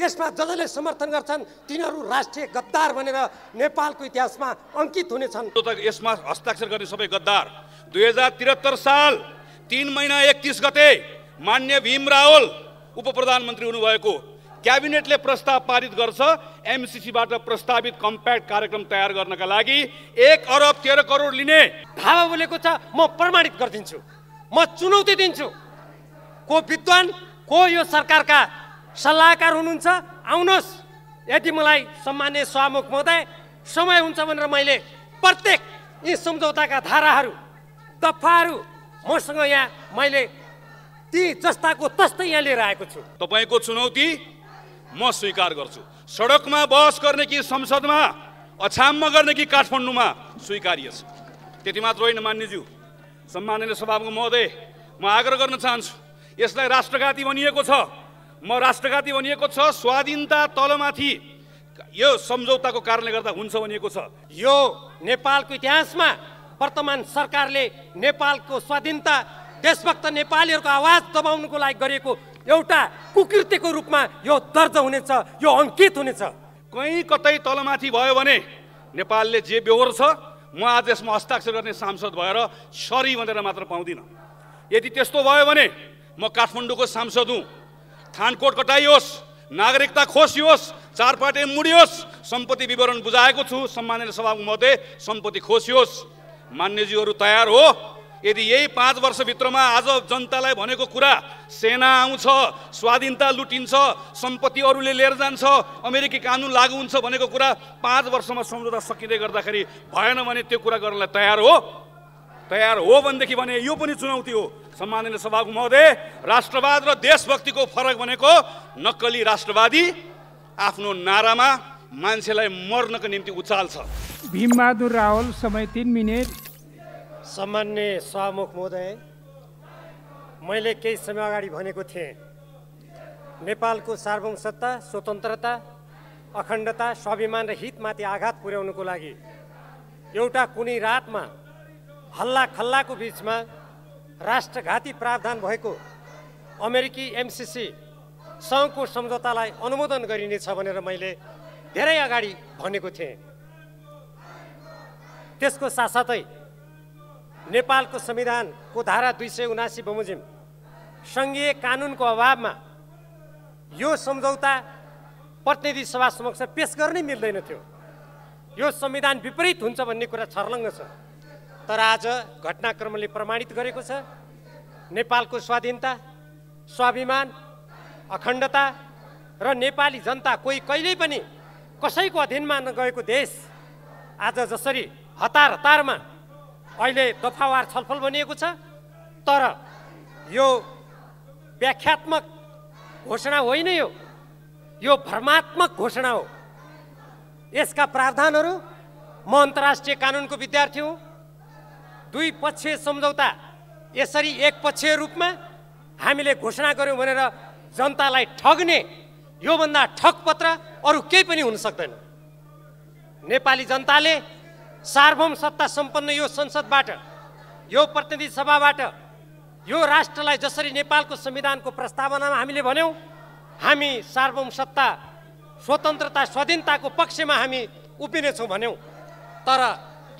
यसमा जसले समर्थन गर्छन् तिनीहरू राष्ट्रिय गद्दार भनेर नेपालको इतिहासमा अङ्कित हुनेछन् यसमा हस्ताक्षर गर्ने सबै गद्दार दुई हजार त्रिहत्तर साल तिन महिना एकतिस गते मान्य भीम रावल उप प्रधानमन्त्री हुनुभएको क्याबिनेटले प्रस्ताव पारित गर्छ एमसिसीबाट प्रस्तावित कम्प्याक्ट कार्यक्रम तयार गर्नका लागि एक अरब तेह्र करोड लिने धावा बोलेको छ म प्रमाणित गरिदिन्छु म चुनौती दिन्छु को विद्वान को यो सरकारका सल्लाहकार हुनुहुन्छ आउनुहोस् यदि मलाई सम्मान्य सभामुख महोदय समय हुन्छ भनेर मैले प्रत्येक यी सम्झौताका धाराहरू दफाहरू मसँग यहाँ मैले ती जस्ताको तस्तै यहाँ लिएर आएको छु तपाईँको चुनौती म स्वीकार गर्छु सडकमा बहस गर्ने कि संसदमा अछाममा गर्ने कि काठमाडौँमा स्वीकार्य छ त्यति मात्र होइन मान्यज्यू सम्माननीय सभामुख महोदय म आग्रह गर्न चाहन्छु यसलाई राष्ट्रघाती भनिएको छ म राष्ट्रघाती भनिएको छ स्वाधीनता तलमाथि यो सम्झौताको कारणले गर्दा हुन्छ भनिएको छ यो नेपालको इतिहासमा वर्तमान सरकारले नेपालको स्वाधीनता देशभक्त नेपालीहरूको आवाज दबाउनुको लागि गरिएको एउटा कुकृतिको रूपमा यो दर्ज हुनेछ यो अङ्कित हुनेछ कहीँ कतै तलमाथि भयो भने नेपालले जे बेहोर छ म आज यसमा हस्ताक्षर गर्ने सांसद भएर सरी भनेर मात्र पाउँदिनँ यदि त्यस्तो भयो भने म काठमाडौँको सांसद हुँ थानकोट कटाइयोस् नागरिकता खोसियोस् चार पाटे मुडियोस् सम्पत्ति विवरण बुझाएको छु सम्माननीय सभाको मते सम्पत्ति खोसियोस् मान्यजीहरू तयार हो यदि यही पाँच वर्षभित्रमा आज जनतालाई भनेको कुरा सेना आउँछ स्वाधीनता लुटिन्छ सम्पत्ति अरूले लिएर जान्छ अमेरिकी कानुन लागू हुन्छ भनेको कुरा पाँच वर्षमा सम्झौता सकिँदै गर्दाखेरि भएन भने त्यो कुरा गर्नलाई तयार हो तयार हो भनेदेखि भने यो पनि चुनौती हो सम्माननीय सभाको महोदय राष्ट्रवाद र देशभक्तिको फरक भनेको नक्कली राष्ट्रवादी आफ्नो नारामा मान्छेलाई मर्नको निम्ति उचाल्छ भीमबहादुर रावल समय तिन मिनट सम्मान्य सभामुख महोदय मैले केही समय अगाडि भनेको थिएँ नेपालको सार्वभौमसत्ता स्वतन्त्रता अखण्डता स्वाभिमान र हितमाथि आघात पुर्याउनुको लागि एउटा कुनै रातमा हल्ला खल्लाको बिचमा राष्ट्रघाती प्रावधान भएको अमेरिकी एमसिसी सङ्घको सम्झौतालाई अनुमोदन गरिनेछ भनेर मैले धेरै अगाडि भनेको थिएँ त्यसको साथसाथै नेपालको संविधानको धारा दुई सय उनासी बमोजिम सङ्घीय कानुनको अभावमा यो सम्झौता प्रतिनिधि सभा समक्ष पेस गर्नै मिल्दैन थियो यो संविधान विपरीत हुन्छ भन्ने कुरा छर्लङ्ग छ तर आज घटनाक्रमले प्रमाणित गरेको छ नेपालको स्वाधीनता स्वाभिमान अखण्डता र नेपाली जनता कोही कहिल्यै पनि कसैको अधीनमा नगएको देश आज जसरी हतार हतारमा अहिले दफावार छलफल बनिएको छ तर यो व्याख्यात्मक घोषणा होइन यो यो भ्रमात्मक घोषणा हो यसका प्रावधानहरू म अन्तर्राष्ट्रिय कानुनको विद्यार्थी हुँ दुई पक्षीय सम्झौता यसरी एक पक्षीय रूपमा हामीले घोषणा गऱ्यौँ भनेर जनतालाई ठग्ने योभन्दा ठग पत्र अरू केही पनि हुन सक्दैन नेपाली जनताले सार्वभौम सत्ता सम्पन्न यो संसदबाट यो प्रतिनिधि सभाबाट यो राष्ट्रलाई जसरी नेपालको संविधानको प्रस्तावनामा हामीले भन्यौँ हामी सार्वभौम सत्ता स्वतन्त्रता स्वाधीनताको पक्षमा हामी उभिनेछौँ भन्यौँ तर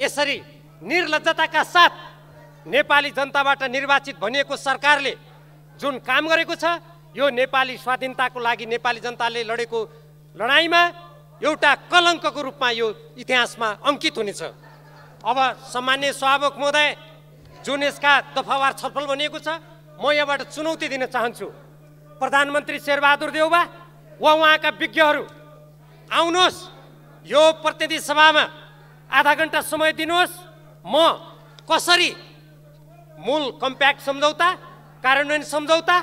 यसरी निर्लजताका साथ नेपाली जनताबाट निर्वाचित भनिएको सरकारले जुन काम गरेको छ यो नेपाली स्वाधीनताको लागि नेपाली जनताले लडेको लडाइँमा एउटा कलङ्कको रूपमा यो इतिहासमा अङ्कित हुनेछ अब सामान्य स्वाभक महोदय जुन यसका दफावार छलफल भनिएको छ म यहाँबाट चुनौती दिन चाहन्छु प्रधानमन्त्री शेरबहादुर देउबा वा उहाँका विज्ञहरू आउनुहोस् यो प्रतिनिधि सभामा आधा घन्टा समय दिनुहोस् म कसरी मूल कम्प्याक्ट सम्झौता कार्यान्वयन सम्झौता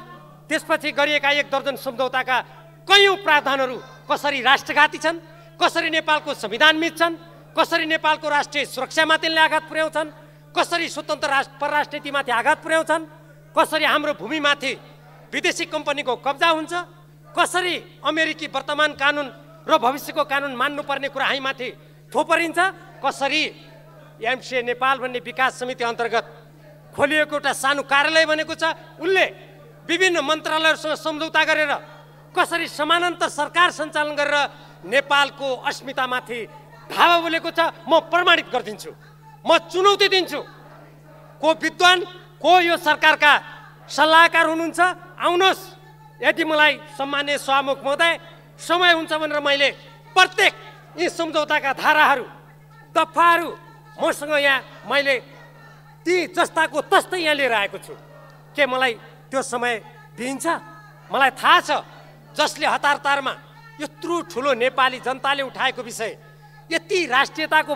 त्यसपछि गरिएका एक दर्जन सम्झौताका कयौँ प्रावधानहरू कसरी राष्ट्रघाती छन् कसरी नेपालको संविधान मिच छन् कसरी नेपालको राष्ट्रिय सुरक्षामाथि तिनले आघात पुर्याउँछन् कसरी स्वतन्त्र राष्ट्र परराष्ट्रनीतिमाथि आघात पुर्याउँछन् कसरी हाम्रो भूमिमाथि विदेशी कम्पनीको कब्जा हुन्छ कसरी अमेरिकी वर्तमान कानुन र भविष्यको कानुन मान्नुपर्ने कुरा हामीमाथि थोपरिन्छ कसरी एमसिए नेपाल भन्ने विकास समिति अन्तर्गत खोलिएको एउटा सानो कार्यालय भनेको छ उनले विभिन्न मन्त्रालयहरूसँग सम्झौता गरेर कसरी समानान्तर सरकार सञ्चालन गरेर नेपालको अस्मितामाथि धावा बोलेको छ म प्रमाणित गरिदिन्छु म चुनौती दिन्छु को विद्वान को यो सरकारका सल्लाहकार हुनुहुन्छ आउनुहोस् यदि मलाई सम्मान्य सभामुख महोदय समय हुन्छ भनेर मैले प्रत्येक यी सम्झौताका धाराहरू दफाहरू मसँग यहाँ मैले ती जस्ताको तस्तै यहाँ लिएर आएको छु के मलाई त्यो समय दिइन्छ मलाई थाहा छ जसले हतारतारमा यत्रो ठुलो नेपाली जनताले उठाएको विषय यति राष्ट्रियताको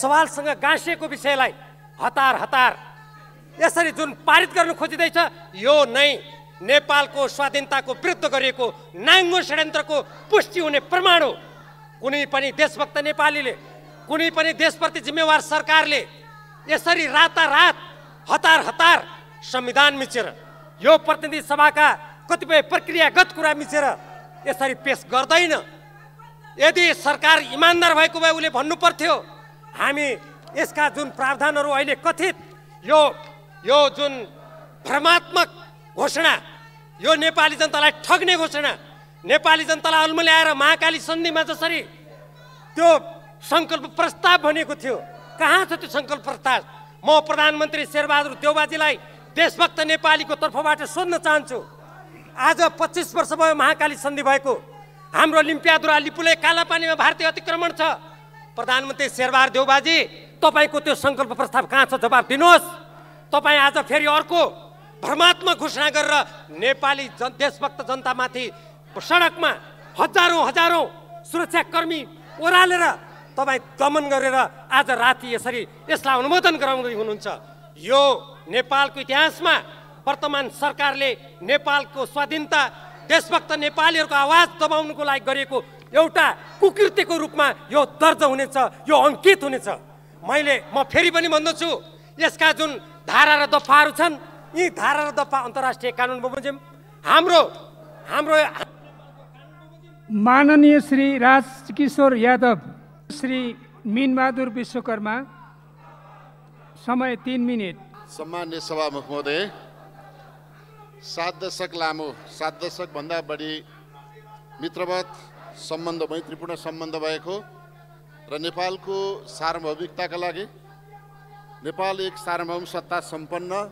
सवालसँग गाँसिएको विषयलाई हतार हतार यसरी जुन पारित गर्न खोजिँदैछ यो नै नेपालको स्वाधीनताको विरुद्ध गरिएको नाङ्गो षड्यन्त्रको पुष्टि हुने प्रमाण हो कुनै पनि देशभक्त नेपालीले कुनै पनि देशप्रति जिम्मेवार सरकारले यसरी रातारात हतार हतार संविधान मिचेर यो प्रतिनिधि सभाका कतिपय प्रक्रियागत कुरा मिचेर यसरी पेस गर्दैन यदि सरकार इमान्दार भएको भए उसले भन्नु पर्थ्यो हामी यसका जुन प्रावधानहरू अहिले कथित यो यो जुन भ्रमात्मक घोषणा यो नेपाली जनतालाई ठग्ने घोषणा नेपाली जनतालाई अल्मल्याएर महाकाली सन्धिमा जसरी त्यो सङ्कल्प प्रस्ताव भनेको थियो कहाँ छ त्यो सङ्कल्प प्रस्ताव म प्रधानमन्त्री शेरबहादुर देवबाजीलाई देशभक्त नेपालीको तर्फबाट सोध्न चाहन्छु आज पच्चिस वर्ष भयो महाकाली सन्धि भएको हाम्रो लिम्पियादुरा लिपुले कालापानीमा भारतीय अतिक्रमण छ प्रधानमन्त्री शेरबहादुर देवबाजी तपाईँको त्यो सङ्कल्प प्रस्ताव कहाँ छ जवाब दिनुहोस् तपाईँ आज फेरि अर्को भ्रमात्मक घोषणा गरेर नेपाली जन देशभक्त जनतामाथि सडकमा हजारौँ हजारौँ सुरक्षाकर्मी ओह्रालेर तपाईँ दमन गरेर आज राति यसरी यसलाई अनुमोदन गराउँदै हुनुहुन्छ यो नेपालको इतिहासमा वर्तमान सरकारले नेपालको स्वाधीनता देशभक्त नेपालीहरूको आवाज दबाउनुको लागि गरेको एउटा कुकृतिको रूपमा यो दर्ज हुनेछ यो अङ्कित हुनेछ मैले म फेरि पनि भन्दछु यसका जुन धारा र दफाहरू छन् यी धारा र दफा अन्तर्राष्ट्रिय कानुन बमोजिम हाम्रो हाम्रो माननीय श्री राजकिशोर यादव श्री मिनबहादुर विश्वकर्मा समय तिन मिनट सम्मान्य सभामुख महोदय सात दशक लामो सात दशकभन्दा बढी मित्रवत सम्बन्ध मैत्रीपूर्ण सम्बन्ध भएको र नेपालको सार्वभौमिकताका लागि नेपाल एक सार्वभौम सत्ता सम्पन्न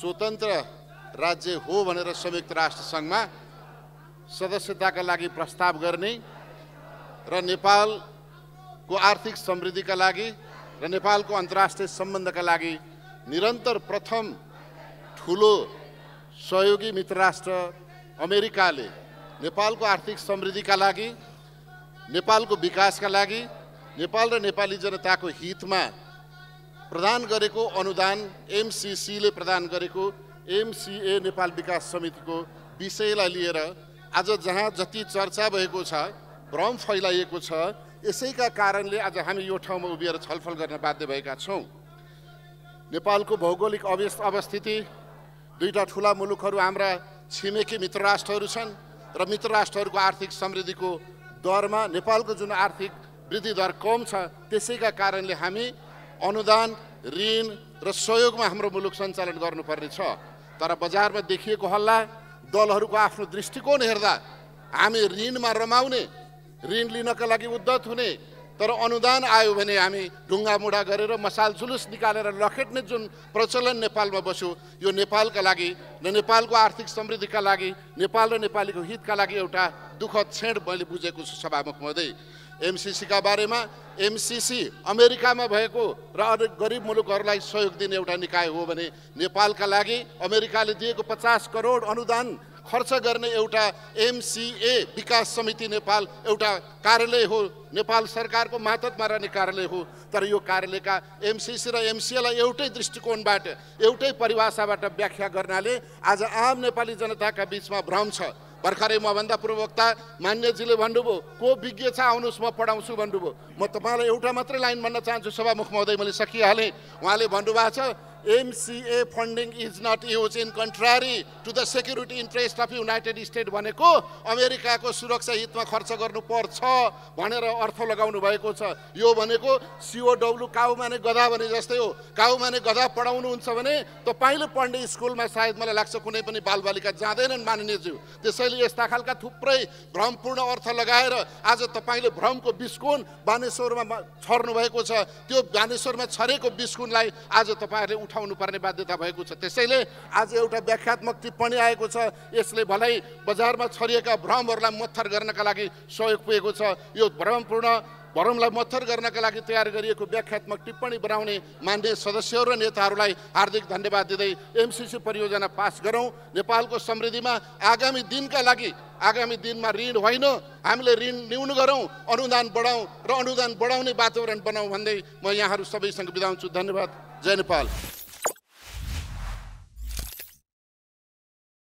स्वतन्त्र राज्य हो भनेर संयुक्त राष्ट्रसङ्घमा सदस्यताका लागि प्रस्ताव गर्ने र नेपाल को आर्थिक समृद्धिका लागि र नेपालको अन्तर्राष्ट्रिय सम्बन्धका लागि निरन्तर प्रथम ठुलो सहयोगी मित्र राष्ट्र अमेरिकाले नेपालको आर्थिक समृद्धिका लागि नेपालको विकासका लागि नेपाल र नेपाली जनताको हितमा प्रदान गरेको अनुदान एमसिसीले प्रदान गरेको एमसिए नेपाल विकास समितिको विषयलाई लिएर आज जहाँ जति चर्चा भएको छ भ्रम फैलाइएको छ यसैका कारणले आज हामी यो ठाउँमा उभिएर छलफल गर्न बाध्य भएका छौँ नेपालको भौगोलिक अव्य अवस्थिति दुईवटा ठुला मुलुकहरू हाम्रा छिमेकी मित्र राष्ट्रहरू छन् र मित्र राष्ट्रहरूको आर्थिक समृद्धिको दरमा नेपालको जुन आर्थिक वृद्धि दर कम छ त्यसैका कारणले हामी अनुदान ऋण र सहयोगमा हाम्रो मुलुक सञ्चालन गर्नुपर्ने छ तर बजारमा देखिएको हल्ला दलहरूको आफ्नो दृष्टिकोण हेर्दा हामी ऋणमा रमाउने ऋण लिनका लागि उद्धत हुने तर अनुदान आयो भने हामी ढुङ्गामुढा गरेर मसाल जुलुस निकालेर लखेट्ने जुन प्रचलन नेपालमा बस्यो यो नेपालका लागि र नेपालको आर्थिक समृद्धिका लागि नेपाल र नेपालीको हितका लागि एउटा दुःखद क्षेण मैले बुझेको छु सभामुख महोदय एमसिसीका बारेमा एमसिसी अमेरिकामा भएको र अरू गरिब मुलुकहरूलाई सहयोग दिने एउटा निकाय हो भने नेपालका लागि अमेरिकाले दिएको पचास करोड अनुदान खर्च गर्ने एउटा एमसिए विकास समिति नेपाल एउटा कार्यालय हो नेपाल सरकारको मातहतमा रहने कार्यालय हो तर यो कार्यालयका एमसिसी र एमसिएलाई एउटै दृष्टिकोणबाट एउटै परिभाषाबाट व्याख्या गर्नाले आज आम नेपाली जनताका बिचमा भ्रम छ भर्खरै मभन्दा पूर्ववक्ता मान्यजीले भन्नुभयो को विज्ञ छ आउनुहोस् म पढाउँछु भन्नुभयो म तपाईँलाई एउटा मात्रै लाइन भन्न चाहन्छु सभामुख महोदय मैले सकिहालेँ उहाँले भन्नुभएको छ MCA funding is not use in contrary to the security interest of United State भनेको अमेरिकाको सुरक्षा हितमा खर्च गर्नुपर्छ भनेर अर्थ लगाउनु भएको छ यो भनेको सिओडब्लु काउ माने गधा भने जस्तै हो काउ माने गधा पढाउनुहुन्छ भने तपाईँले पढ्ने स्कुलमा सायद मलाई लाग्छ कुनै पनि बालबालिका जाँदैनन् माननीयज्यू त्यसैले यस्ता खालका थुप्रै भ्रमपूर्ण अर्थ लगाएर आज तपाईँले भ्रमको बिस्कुन बानेश्वरमा छर्नु भएको छ त्यो बानेश्वरमा छरेको बिस्कुनलाई आज तपाईँहरूले उठ पर्ने बाध्यता भएको छ त्यसैले आज एउटा व्याख्यात्मक टिप्पणी आएको छ यसले भलै बजारमा छरिएका भ्रमहरूलाई मत्थर गर्नका लागि सहयोग पुगेको छ यो भ्रमपूर्ण भ्रमलाई मत्थर गर्नका लागि तयार गरिएको व्याख्यात्मक टिप्पणी बनाउने मान्य सदस्यहरू र नेताहरूलाई हार्दिक धन्यवाद दिँदै एमसिसी परियोजना पास गरौँ नेपालको समृद्धिमा आगामी दिनका लागि आगामी दिनमा ऋण होइन हामीले ऋण न्यून गरौँ अनुदान बढाउँ र अनुदान बढाउने वातावरण बनाऊ भन्दै म यहाँहरू सबैसँग बिदा हुन्छु धन्यवाद जय नेपाल